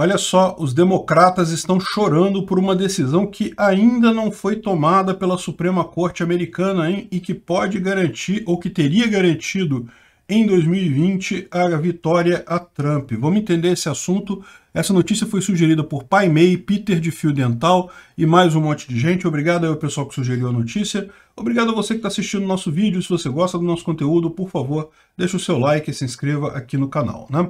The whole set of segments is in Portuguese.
Olha só, os democratas estão chorando por uma decisão que ainda não foi tomada pela Suprema Corte Americana hein? e que pode garantir, ou que teria garantido em 2020, a vitória a Trump. Vamos entender esse assunto. Essa notícia foi sugerida por Pai Mei, Peter de Fio Dental e mais um monte de gente. Obrigado ao pessoal que sugeriu a notícia. Obrigado a você que está assistindo o nosso vídeo. Se você gosta do nosso conteúdo, por favor, deixe o seu like e se inscreva aqui no canal. Né?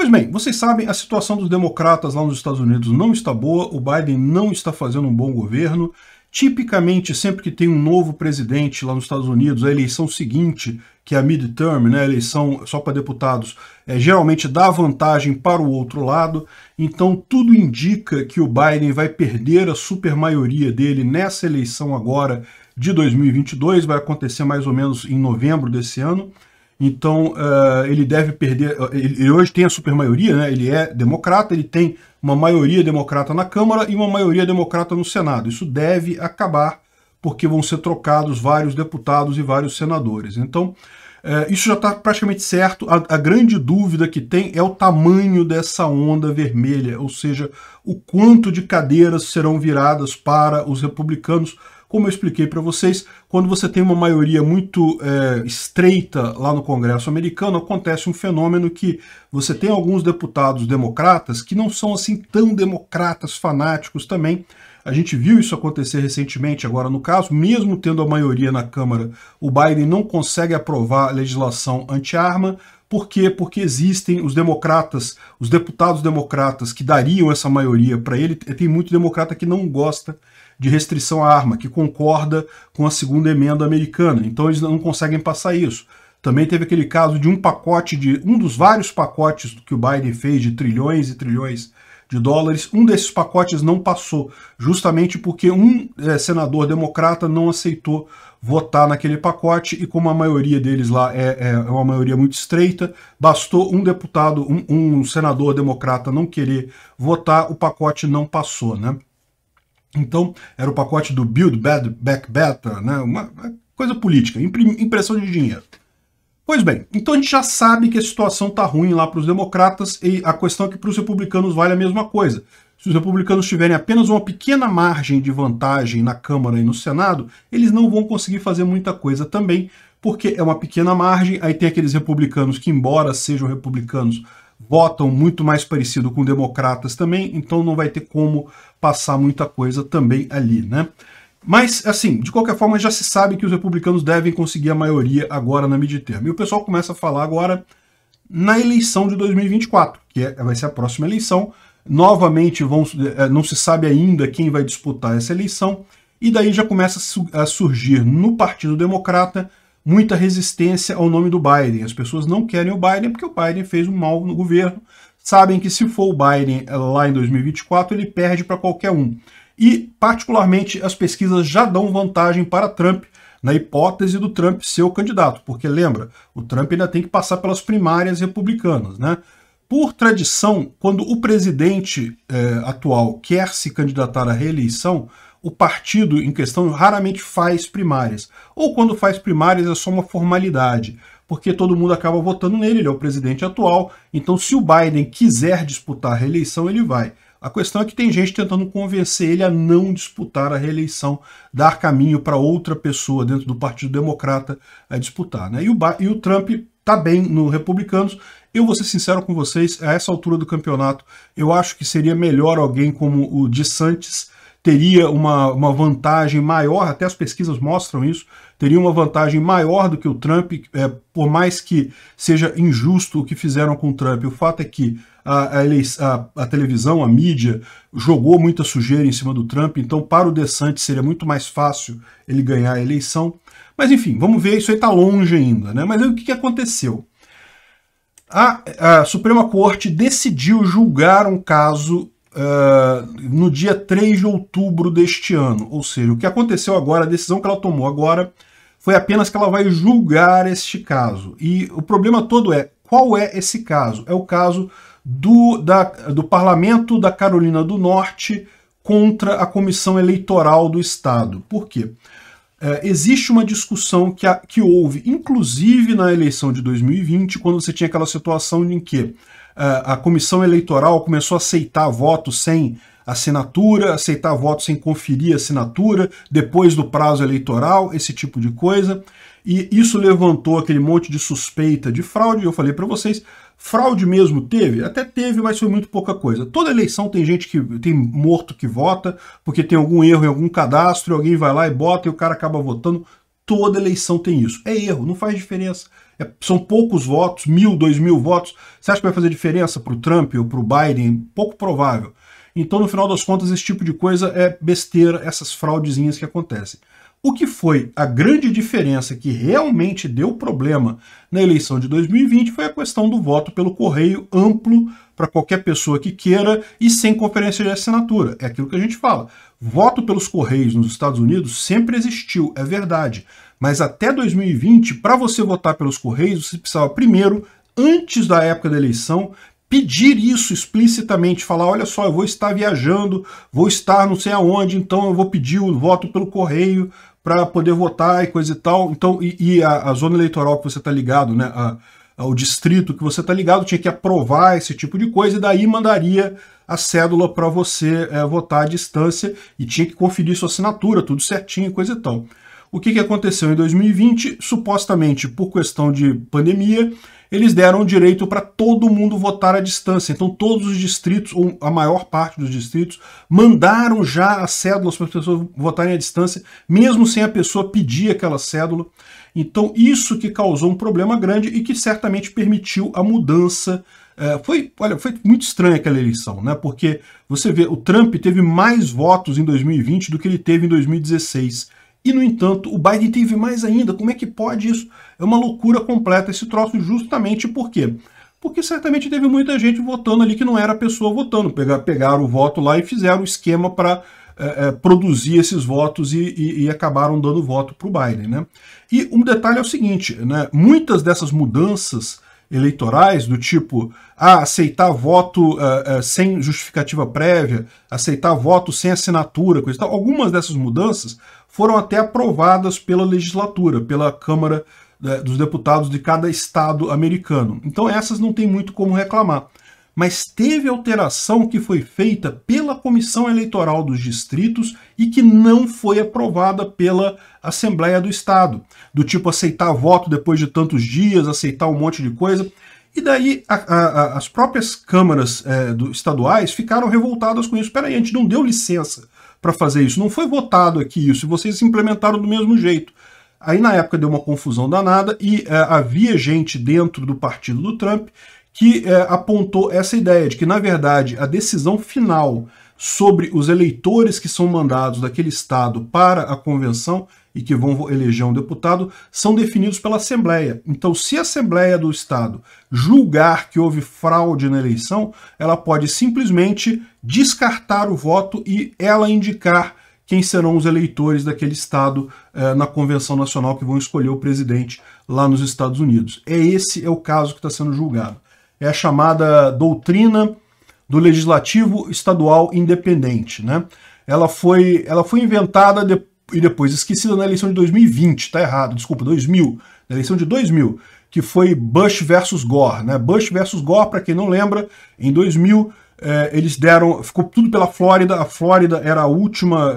Pois bem, vocês sabem, a situação dos democratas lá nos Estados Unidos não está boa, o Biden não está fazendo um bom governo. Tipicamente, sempre que tem um novo presidente lá nos Estados Unidos, a eleição seguinte, que é a midterm, né, a eleição só para deputados, é, geralmente dá vantagem para o outro lado. Então, tudo indica que o Biden vai perder a supermaioria dele nessa eleição agora de 2022, vai acontecer mais ou menos em novembro desse ano. Então, uh, ele deve perder. Eh, ele, ele hoje tem a supermaioria, né? ele é democrata, ele tem uma maioria democrata na Câmara e uma maioria democrata no Senado. Isso deve acabar, porque vão ser trocados vários deputados e vários senadores. Então, uh, isso já está praticamente certo. A, a grande dúvida que tem é o tamanho dessa onda vermelha, ou seja, o quanto de cadeiras serão viradas para os republicanos como eu expliquei para vocês, quando você tem uma maioria muito é, estreita lá no Congresso americano, acontece um fenômeno que você tem alguns deputados democratas que não são assim tão democratas fanáticos também, a gente viu isso acontecer recentemente, agora no caso, mesmo tendo a maioria na Câmara, o Biden não consegue aprovar legislação anti-arma. Por quê? Porque existem os democratas, os deputados democratas que dariam essa maioria para ele. Tem muito democrata que não gosta de restrição à arma, que concorda com a segunda emenda americana. Então eles não conseguem passar isso. Também teve aquele caso de um pacote de um dos vários pacotes que o Biden fez de trilhões e trilhões de dólares. Um desses pacotes não passou, justamente porque um é, senador democrata não aceitou votar naquele pacote e como a maioria deles lá é, é, é uma maioria muito estreita, bastou um deputado, um, um senador democrata não querer votar, o pacote não passou, né? Então, era o pacote do Build Bad Back Better, né? uma coisa política, impressão de dinheiro. Pois bem, então a gente já sabe que a situação está ruim lá para os democratas e a questão é que para os republicanos vale a mesma coisa. Se os republicanos tiverem apenas uma pequena margem de vantagem na Câmara e no Senado, eles não vão conseguir fazer muita coisa também, porque é uma pequena margem, aí tem aqueles republicanos que, embora sejam republicanos, votam muito mais parecido com democratas também, então não vai ter como passar muita coisa também ali, né? Mas, assim, de qualquer forma, já se sabe que os republicanos devem conseguir a maioria agora na midterm. E o pessoal começa a falar agora na eleição de 2024, que é, vai ser a próxima eleição. Novamente, vão, é, não se sabe ainda quem vai disputar essa eleição. E daí já começa a surgir no Partido Democrata muita resistência ao nome do Biden. As pessoas não querem o Biden porque o Biden fez um mal no governo. Sabem que se for o Biden eh, lá em 2024, ele perde para qualquer um. E, particularmente, as pesquisas já dão vantagem para Trump na hipótese do Trump ser o candidato, porque lembra, o Trump ainda tem que passar pelas primárias republicanas, né? Por tradição, quando o presidente eh, atual quer se candidatar à reeleição, o partido em questão raramente faz primárias. Ou quando faz primárias é só uma formalidade, porque todo mundo acaba votando nele, ele é o presidente atual, então se o Biden quiser disputar a reeleição, ele vai. A questão é que tem gente tentando convencer ele a não disputar a reeleição, dar caminho para outra pessoa dentro do Partido Democrata a disputar. Né? E, o e o Trump está bem no Republicanos. Eu vou ser sincero com vocês, a essa altura do campeonato, eu acho que seria melhor alguém como o DeSantis, teria uma, uma vantagem maior, até as pesquisas mostram isso, teria uma vantagem maior do que o Trump, é, por mais que seja injusto o que fizeram com o Trump. O fato é que a, a, a, televisão, a mídia, jogou muita sujeira em cima do Trump, então para o DeSantis seria muito mais fácil ele ganhar a eleição. Mas enfim, vamos ver, isso aí está longe ainda. né? Mas aí o que, que aconteceu? A, a, Suprema Corte decidiu julgar um caso ah, no dia 3 de outubro deste ano. Ou seja, o que aconteceu agora, a decisão que ela tomou agora, foi apenas que ela vai julgar este caso. E o problema todo é qual é esse caso? É o caso do, da, do parlamento da Carolina do Norte contra a comissão eleitoral do Estado. Por quê? É, existe uma discussão que, a, que houve, inclusive na eleição de 2020, quando você tinha aquela situação em que é, a comissão eleitoral começou a aceitar votos sem assinatura, aceitar votos sem conferir assinatura, depois do prazo eleitoral, esse tipo de coisa. E isso levantou aquele monte de suspeita de fraude, eu falei para vocês, fraude mesmo teve? Até teve, mas foi muito pouca coisa. Toda eleição tem gente que tem morto que vota, porque tem algum erro em algum cadastro, alguém vai lá e bota e o cara acaba votando. Toda eleição tem isso. É erro, não faz diferença. É, são poucos votos, mil, dois mil votos. Você acha que vai fazer diferença para o Trump ou para o Biden? Pouco provável. Então, no final das contas, esse tipo de coisa é besteira, essas fraudezinhas que acontecem. O que foi a grande diferença que realmente deu problema na eleição de 2020 foi a questão do voto pelo correio amplo para qualquer pessoa que queira e sem conferência de assinatura. É aquilo que a gente fala. Voto pelos correios nos Estados Unidos sempre existiu, é verdade. Mas até 2020, para você votar pelos Correios, você precisava primeiro, antes da época da eleição, pedir isso explicitamente, falar, olha só, eu vou estar viajando, vou estar não sei aonde, então eu vou pedir o voto pelo correio para poder votar e coisa e tal. Então, e, e a, a, zona eleitoral que você está ligado, né, a, distrito que você está ligado, tinha que aprovar esse tipo de coisa e daí mandaria a cédula para você é, votar à distância e tinha que conferir sua assinatura, tudo certinho e coisa e tal. O que, que aconteceu em 2020? Supostamente por questão de pandemia, eles deram o direito para todo mundo votar à distância. Então, todos os distritos, ou a maior parte dos distritos, mandaram já as cédulas para as pessoas votarem à distância, mesmo sem a pessoa pedir aquela cédula. Então, isso que causou um problema grande e que certamente permitiu a mudança. É, foi, olha, foi muito estranha aquela eleição, né? Porque você vê, o Trump teve mais votos em 2020 do que ele teve em 2016. E, no entanto, o Biden teve mais ainda. Como é que pode isso? É uma loucura completa esse troço, justamente por quê? Porque certamente teve muita gente votando ali que não era a pessoa votando. Pegar, pegaram o voto lá e fizeram o esquema para é, é, produzir esses votos e, e, e acabaram dando voto para o Biden. Né? E um detalhe é o seguinte: né? muitas dessas mudanças eleitorais, do tipo ah, aceitar voto uh, uh, sem justificativa prévia, aceitar voto sem assinatura, coisa e tal. Algumas dessas mudanças foram até aprovadas pela legislatura, pela Câmara uh, dos Deputados de cada estado americano. Então essas não tem muito como reclamar mas teve alteração que foi feita pela Comissão Eleitoral dos Distritos e que não foi aprovada pela Assembleia do Estado. Do tipo aceitar voto depois de tantos dias, aceitar um monte de coisa. E daí a, a, as próprias câmaras é, do, estaduais ficaram revoltadas com isso. Peraí, a gente não deu licença para fazer isso, não foi votado aqui isso, e vocês implementaram do mesmo jeito. Aí na época deu uma confusão danada e é, havia gente dentro do partido do Trump que é, apontou essa ideia de que, na verdade, a decisão final sobre os eleitores que são mandados daquele estado para a convenção e que vão eleger um deputado são definidos pela Assembleia. Então, se a Assembleia do Estado julgar que houve fraude na eleição, ela pode simplesmente descartar o voto e ela indicar quem serão os eleitores daquele estado eh, na convenção nacional que vão escolher o presidente lá nos Estados Unidos. É esse é o caso que está sendo julgado é a chamada doutrina do legislativo estadual independente, né? Ela foi, ela foi inventada de, e depois esquecida na eleição de 2020, tá errado, desculpa, 2000, na eleição de 2000, que foi Bush versus Gore, né? Bush versus Gore, para quem não lembra, em 2000 é, eles deram. Ficou tudo pela Flórida. A Flórida era a última,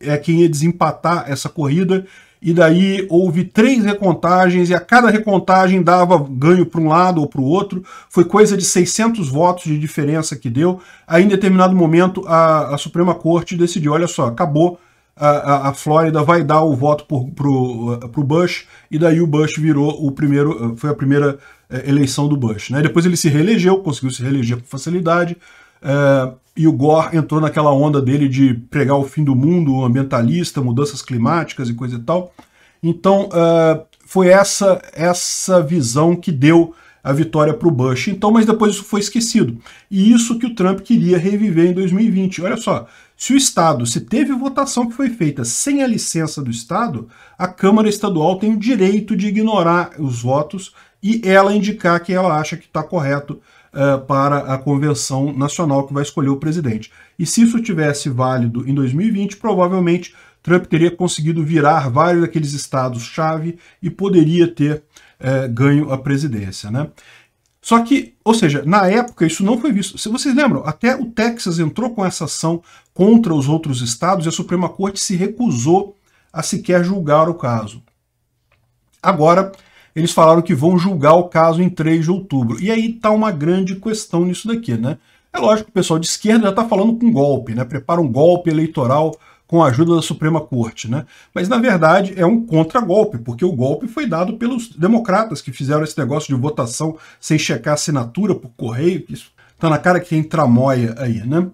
é, é quem ia desempatar essa corrida. E daí houve três recontagens, e a cada recontagem dava ganho para um lado ou para o outro. Foi coisa de 600 votos de diferença que deu. Aí, em determinado momento, a, a Suprema Corte decidiu: olha só, acabou, a, a, a Flórida vai dar o voto para o Bush, e daí o Bush virou o primeiro, foi a primeira é, eleição do Bush. Né? Depois ele se reelegeu, conseguiu se reeleger com facilidade, é, e o Gore entrou naquela onda dele de pregar o fim do mundo, ambientalista, mudanças climáticas e coisa e tal. Então é, foi essa, essa visão que deu a vitória para o Bush. Então, mas depois isso foi esquecido. E isso que o Trump queria reviver em 2020. Olha só, se o Estado, se teve votação que foi feita sem a licença do Estado, a Câmara Estadual tem o direito de ignorar os votos e ela indicar que ela acha que está correto uh, para a convenção nacional que vai escolher o presidente. E se isso tivesse válido em 2020, provavelmente Trump teria conseguido virar vários daqueles estados-chave e poderia ter uh, ganho a presidência, né? Só que, ou seja, na época isso não foi visto. Se vocês lembram, até o Texas entrou com essa ação contra os outros estados e a Suprema Corte se recusou a sequer julgar o caso. Agora, eles falaram que vão julgar o caso em 3 de outubro. E aí está uma grande questão nisso daqui, né? É lógico que o pessoal de esquerda já está falando com golpe, né? Prepara um golpe eleitoral com a ajuda da Suprema Corte, né? Mas na verdade é um contragolpe, porque o golpe foi dado pelos democratas que fizeram esse negócio de votação sem checar assinatura por correio, que isso tá na cara que tem é tramóia aí, né?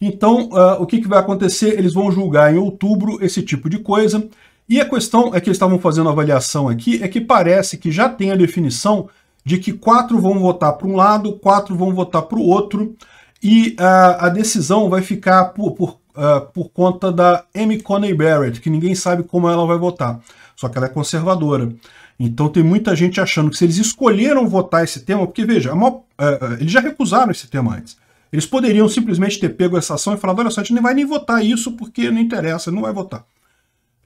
Então, uh, o que, que vai acontecer? Eles vão julgar em outubro esse tipo de coisa. E a questão é que eles estavam fazendo a avaliação aqui, é que parece que já tem a definição de que quatro vão votar para um lado, quatro vão votar para o outro, e uh, a decisão vai ficar por, por, uh, por conta da Amy Coney Barrett, que ninguém sabe como ela vai votar, só que ela é conservadora. Então tem muita gente achando que se eles escolheram votar esse tema, porque veja, maior, uh, eles já recusaram esse tema antes. Eles poderiam simplesmente ter pego essa ação e falado, olha só, a gente não vai nem votar isso porque não interessa, não vai votar.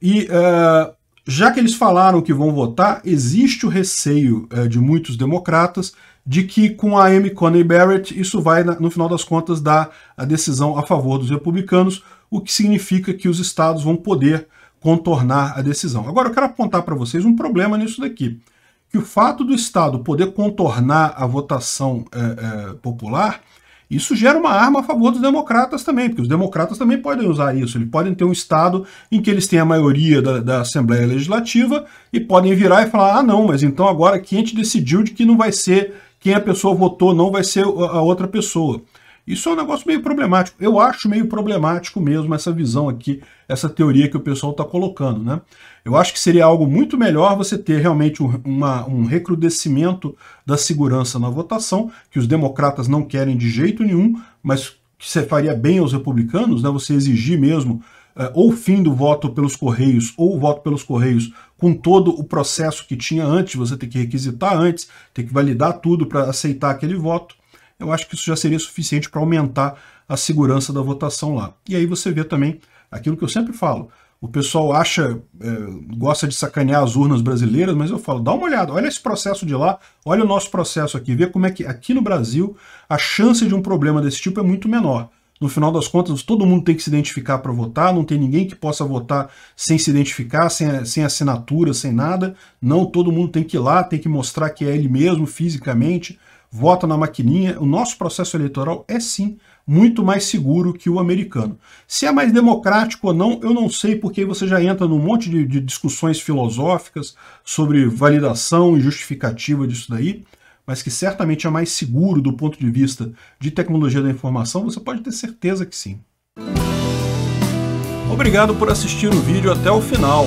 E uh, já que eles falaram que vão votar, existe o receio uh, de muitos democratas de que com a Amy Coney Barrett isso vai, no final das contas, dar a decisão a favor dos republicanos, o que significa que os estados vão poder contornar a decisão. Agora eu quero apontar para vocês um problema nisso daqui, que o fato do estado poder contornar a votação é, é, popular isso gera uma arma a favor dos democratas também, porque os democratas também podem usar isso. Eles podem ter um Estado em que eles têm a maioria da, da Assembleia Legislativa e podem virar e falar: ah, não, mas então agora quem a gente decidiu de que não vai ser quem a pessoa votou, não vai ser a outra pessoa. Isso é um negócio meio problemático. Eu acho meio problemático mesmo essa visão aqui, essa teoria que o pessoal está colocando. Né? Eu acho que seria algo muito melhor você ter realmente um, uma, um recrudescimento da segurança na votação, que os democratas não querem de jeito nenhum, mas que você faria bem aos republicanos, né? você exigir mesmo é, ou fim do voto pelos Correios ou voto pelos Correios com todo o processo que tinha antes, você tem que requisitar antes, tem que validar tudo para aceitar aquele voto eu acho que isso já seria suficiente para aumentar a segurança da votação lá. E aí você vê também aquilo que eu sempre falo. O pessoal acha, é, gosta de sacanear as urnas brasileiras, mas eu falo, dá uma olhada, olha esse processo de lá, olha o nosso processo aqui, vê como é que aqui no Brasil a chance de um problema desse tipo é muito menor. No final das contas, todo mundo tem que se identificar para votar, não tem ninguém que possa votar sem se identificar, sem, sem assinatura, sem nada. Não, todo mundo tem que ir lá, tem que mostrar que é ele mesmo fisicamente vota na maquininha, o nosso processo eleitoral é sim muito mais seguro que o americano. Se é mais democrático ou não, eu não sei, porque você já entra num monte de, de discussões filosóficas sobre validação e justificativa disso daí, mas que certamente é mais seguro do ponto de vista de tecnologia da informação, você pode ter certeza que sim. Obrigado por assistir o vídeo até o final.